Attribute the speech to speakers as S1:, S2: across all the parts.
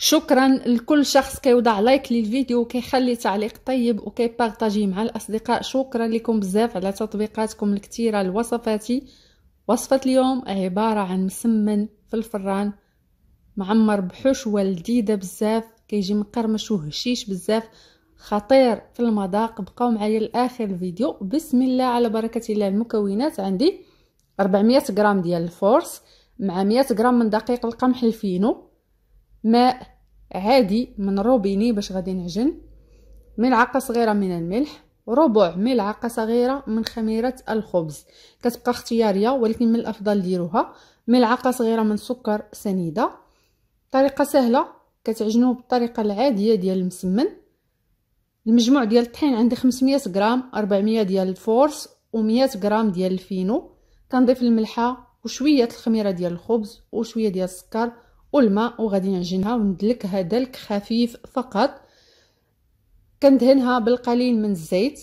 S1: شكرا لكل شخص كيوضع لايك للفيديو وكيخلي تعليق طيب وكيبارطاجي مع الاصدقاء شكرا لكم بزاف على تطبيقاتكم الكثيره لوصفاتي وصفه اليوم عباره عن مسمن في الفران معمر بحشوه لذيذه بزاف كيجي مقرمش وهشيش بزاف خطير في المذاق بقاو معايا لاخر الفيديو بسم الله على بركه الله المكونات عندي 400 غرام ديال الفورس مع 100 غرام من دقيق القمح الفينو ماء عادي من روبيني باش غادي نعجن ملعقه صغيره من الملح ربع ملعقه صغيره من خميره الخبز كتبقى اختياريه ولكن من الافضل ديروها ملعقه صغيره من سكر سنيده طريقه سهله كتعجنوه بالطريقه العاديه ديال المسمن المجموع ديال الطحين عندي 500 غرام 400 ديال الفورس و100 غرام ديال الفينو كنضيف الملحه وشويه الخميره ديال الخبز وشويه ديال السكر والماء وغادي نعجنها وندلك هذا خفيف فقط كندهنها بالقليل من الزيت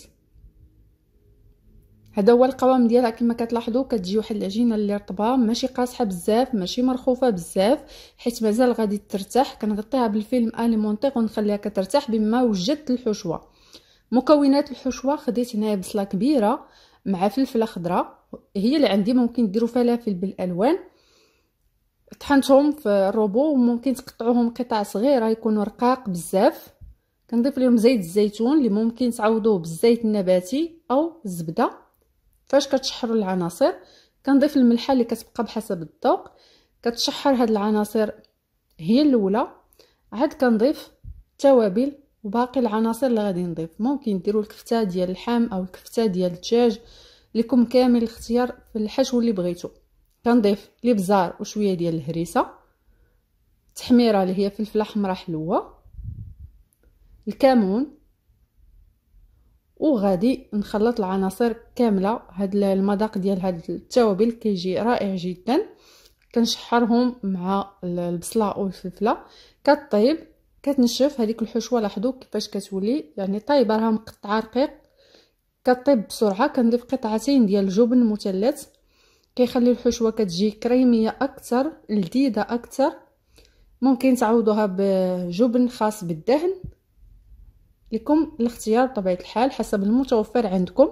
S1: هذا هو القوام ديالها كما كتلاحظوا كتجي واحد العجينه اللي رطبه ماشي قاصحه بزاف ماشي مرخوفه بزاف حيت مازال غادي ترتاح كنغطيها بالفيلم اليمونتيغ ونخليها كترتاح بما وجدت الحشوه مكونات الحشوه خديت هنايا بصله كبيره مع فلفله خضراء هي اللي عندي ممكن ديروا فلافل بالالوان طحنتهم في الروبو وممكن تقطعوهم قطع صغيره يكونوا رقاق بزاف كنضيف لهم زيت الزيتون اللي ممكن تعوضوه بالزيت النباتي او الزبده فاش كتشحروا العناصر كنضيف الملحه اللي كتبقى بحسب الذوق كتشحر هاد العناصر هي الاولى عاد كنضيف التوابل وباقي العناصر اللي غادي نضيف ممكن ديروا الكفته ديال اللحم او الكفته ديال الدجاج لكم كامل الاختيار في الحشو اللي بغيتو كنضيف الابزار وشويه ديال الهريسه التحميره اللي هي فلفله حمراء حلوه الكمون وغادي نخلط العناصر كامله هاد المذاق ديال هاد التوابل كيجي رائع جدا كنشحرهم مع البصله والفلفله كطيب كتنشف هذيك الحشوه لاحظوا كيفاش كتولي يعني طايبه راه مقطعه رقيق كطيب بسرعه كنضيف قطعتين ديال الجبن مثلث كيخلي الحشوه كتجي كريميه اكثر لذيذه اكثر ممكن تعوضوها بجبن خاص بالدهن لكم الاختيار بطبيعه الحال حسب المتوفر عندكم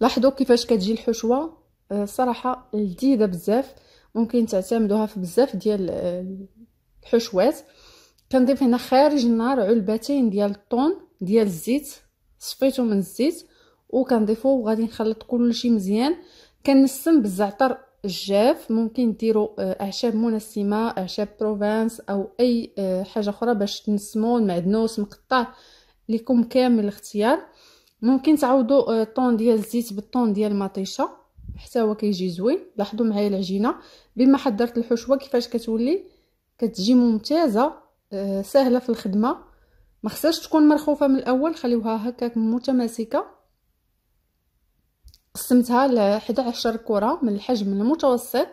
S1: لاحظوا كيفاش كتجي الحشوه آه، صراحه لذيذه بزاف ممكن تعتمدوها في بزاف ديال آه، الحشوات كنضيف هنا خارج النار علبتين ديال الطون ديال الزيت صفيته من الزيت وكنضيفو وغادي نخلط كلشي مزيان كنسم بالزعتر الجاف ممكن ديروا آه، اعشاب منسمه اعشاب بروفانس او اي آه، حاجه اخرى باش تنسمو المعدنوس مقطع لكم كامل الاختيار ممكن تعوضوا الطون آه، ديال الزيت بالطون ديال المطيشه حتى هو كيجي زوين لاحظوا معايا العجينه بما حضرت الحشوه كيفاش كتولي كتجي ممتازه سهله في الخدمه ما تكون مرخوفه من الاول خليوها هكاك متماسكه قسمتها ل 11 كره من الحجم المتوسط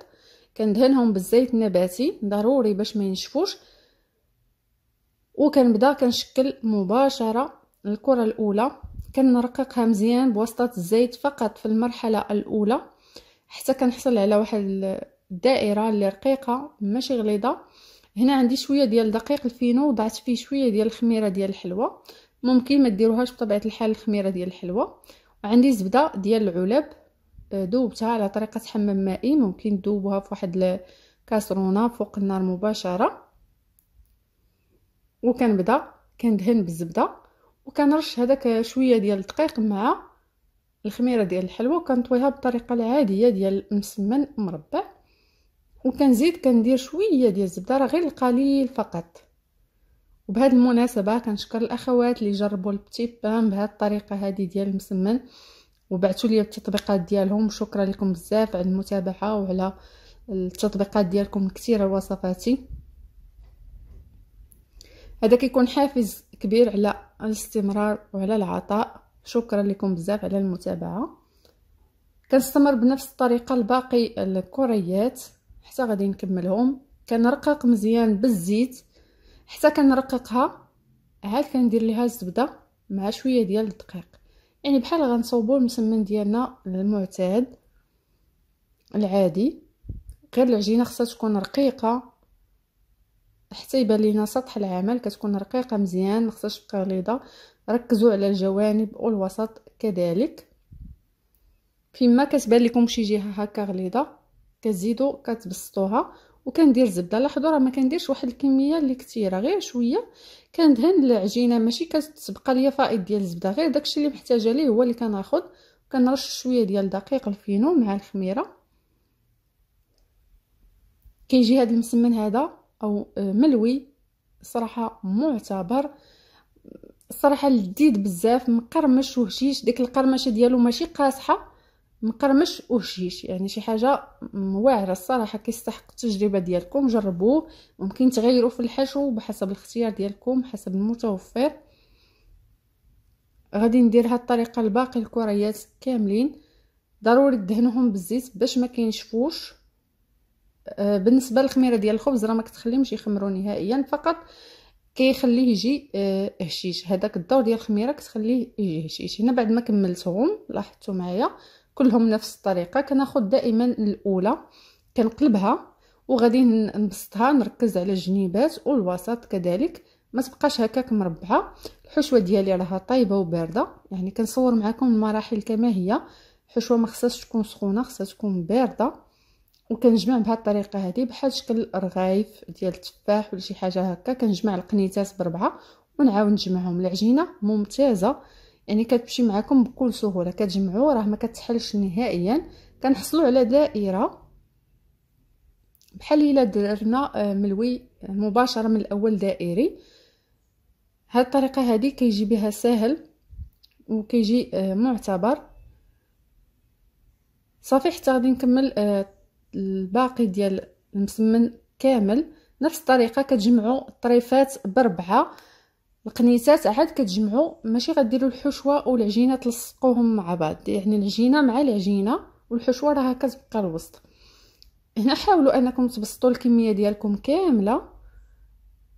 S1: كندهنهم بالزيت النباتي ضروري باش ما ينشفوش وكنبدا كنشكل مباشره الكره الاولى كنرققها مزيان بواسطه الزيت فقط في المرحله الاولى حتى كنحصل على واحد الدائره اللي رقيقه ماشي غليظه هنا عندي شويه ديال دقيق الفينو وضعت فيه شويه ديال الخميره ديال الحلوى ممكن ما ديروهاش بطبيعه الحال الخميره ديال الحلوى عندي زبده ديال العلب آه، دوبتها على طريقه حمام مائي ممكن تذوبوها في واحد الكاسرونه فوق النار مباشره وكنبدا كندهن بالزبده وكنرش هذاك شويه ديال الدقيق مع الخميره ديال الحلوى وكنطويها بالطريقه العاديه ديال مسمن مربع وكنزيد كندير شويه ديال الزبده راه غير القليل فقط وبهاد المناسبه كنشكر الاخوات اللي جربوا البتيت بان بهاد الطريقه هذه ديال المسمن وبعثوا لي التطبيقات ديالهم شكرا لكم بزاف على المتابعه وعلى التطبيقات ديالكم كثيره وصفاتي هذا كيكون حافز كبير على الاستمرار وعلى العطاء شكرا لكم بزاف على المتابعه كنستمر بنفس الطريقه لباقي الكريات حتى غادي نكملهم كنرقق مزيان بالزيت حتى كنرققها عاد كندير ليها الزبده مع شويه ديال الدقيق يعني بحال غنصوبوا المسمن ديالنا المعتاد العادي غير العجينه خصها تكون رقيقه حتى يبان لينا سطح العمل كتكون رقيقه مزيان ما خصهاش تبقى غليظه ركزوا على الجوانب والوسط كذلك فيما كتبان لكم شي جهه هكا غليظه كتزيدوا كتبسطوها وكندير زبده راه ما كنديرش واحد الكميه اللي كثيره غير شويه كندهن العجينه ماشي كتبقى ليا فائض ديال الزبده غير داكشي اللي محتاجه ليه هو اللي كناخذ كنرش شويه ديال دقيق الفينو مع الخميره كيجي هذا المسمن هذا او آه، ملوي صراحه معتبر الصراحه لذيذ بزاف مقرمش وهشيش ديك القرمشه ديالو ماشي قاصحه مقرمش وهشيش يعني شي حاجه واعره الصراحه كيستحق التجربه ديالكم جربوه ممكن تغيروا في الحشو بحسب الاختيار ديالكم حسب المتوفر غادي ندير هاد الطريقه لباقي الكريات كاملين ضروري دهنوهم بالزيت باش ما كينشفوش آه، بالنسبه للخميره ديال الخبز راه ما كتخليهمش يخمروا نهائيا فقط كيخليه يجي آه، هشيش هذاك الدور ديال الخميره كتخليه يجي هشيش هنا بعد ما كملتهم لاحظتوا معايا كلهم نفس الطريقه كناخد دائما الاولى كنقلبها وغادي نبسطها نركز على الجنيبات والوسط كذلك ما تبقاش هكاك مربعه الحشوه ديالي راها طايبه وبارده يعني كنصور معكم المراحل كما هي الحشوه ما خصهاش تكون سخونه خصها تكون بارده وكنجمع بهذه الطريقه هذه بحال شكل الرغايف ديال التفاح ولا شي حاجه هكا كنجمع القنيتات بربعه ونعاود نجمعهم العجينه ممتازه يعني كتمشي معكم بكل سهوله كتجمعوا راه ما كتحلش نهائيا كنحصلوا على دائره بحال الا درنا آه، ملوي مباشره من الاول دائري هاد الطريقه هذه كيجي بها ساهل وكيجي آه، معتبر صافي حتى غادي نكمل آه، الباقي ديال المسمن كامل نفس الطريقه كتجمعوا الطريفات بربعه القنيسات عاد كتجمعوا ماشي غديروا الحشوه والعجينه تلصقوهم مع بعض يعني العجينه مع العجينه والحشوه راه كتبقى الوسط هنا حاولوا انكم تبسطوا الكميه ديالكم كامله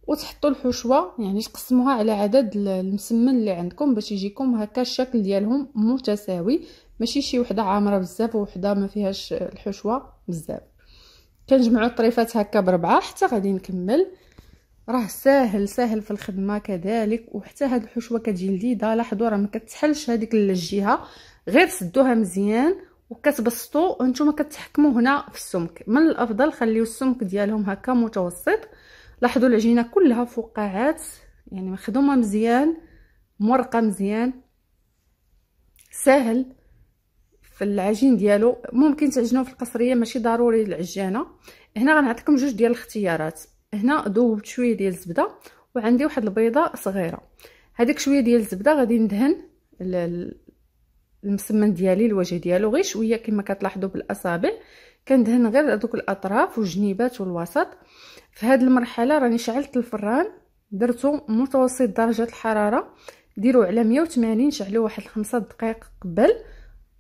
S1: وتحطوا الحشوه يعني تقسموها على عدد المسمن اللي عندكم باش يجيكم هكا الشكل ديالهم متساوي ماشي شي وحده عامره بزاف وحده ما فيهاش الحشوه بزاف كنجمعوا الطريفات هكا بربعه حتى غادي نكمل راه ساهل ساهل في الخدمه كذلك وحتى هاد الحشوه كتجي لذيذه لاحظوا راه ما كتحلش هذيك الجهه غير سدوها مزيان وكتبسطوا وانتم كتحكموا هنا في السمك من الافضل خليو السمك ديالهم هكا متوسط لاحظوا العجينه كلها فقاعات يعني مخدومه مزيان مورقه مزيان ساهل في العجين ديالو ممكن تعجنوه في القصريه ماشي ضروري العجانه هنا غنعطيكم جوج ديال الاختيارات هنا ذوبت شويه ديال الزبده وعندي واحد البيضه صغيره هذيك شويه ديال الزبده غادي ندهن المسمن ديالي الوجه ديالو غير شويه كما كتلاحظوا بالاصابع كندهن غير هذوك الاطراف والجنيبات والوسط في هذه المرحله راني شعلت الفران درتو متوسط درجه الحراره ديروا على 180 شعلوه واحد 5 دقائق قبل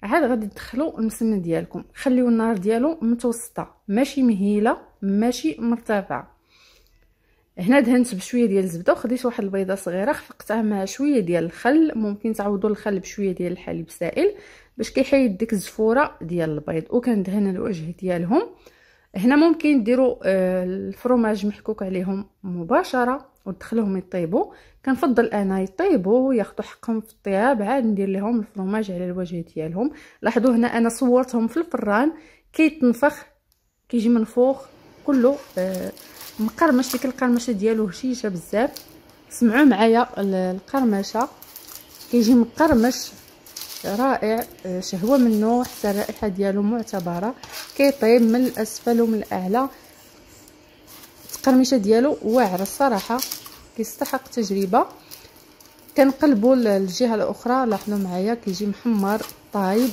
S1: عاد غادي تدخلوا المسمن ديالكم خليو النار ديالو متوسطه ماشي مهيله ماشي مرتفعه هنا دهنت بشويه ديال الزبده وخديت واحد البيضه صغيره خفقتها مع شويه ديال الخل ممكن تعوضوا الخل بشويه ديال الحليب السائل باش كيحيد ديك الزفوره ديال البيض وكندهن الوجه ديالهم هنا ممكن ديروا آه، الفرماج محكوك عليهم مباشره ودخلوهم يطيبوا كنفضل انا يطيبوا ياخذوا حقهم في الطياب عاد ندير لهم الفرماج على الوجه ديالهم لاحظوا هنا انا صورتهم في الفران كيتنفخ كيجي منفوخ كله آه مقرمش ديك القرمشه ديالو هشيشه بزاف سمعوا معايا القرمشه كيجي مقرمش رائع آه، شهوه منه حتى الرائحه ديالو معتبره كيطيب من الاسفل ومن الاعلى القرمشه ديالو واعره الصراحه كيستحق تجربه كنقلبوا للجهه الاخرى لاحظوا معايا كيجي محمر طايب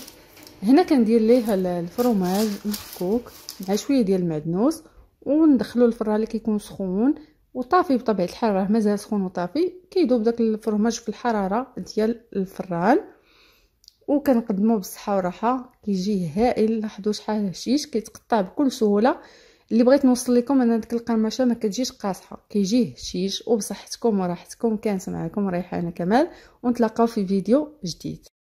S1: هنا كندير ليه الفرماج مفكوك مع شويه ديال المعدنوس وندخلو الفران اللي كيكون سخون وطافي بطبيعه الحال راه مازال سخون وطافي كيدوب داك الفرماج في الحراره ديال الفران وكنقدمو بالصحه والراحه كيجي هائل لاحظوا شحال هشيش كيتقطع بكل سهوله اللي بغيت نوصل لكم ان ديك القرمشه ما كتجيش قاصحه كيجي هشيش وبصحتكم وراحتكم كانت معكم ريحانه كمال ونتلاقاو في فيديو جديد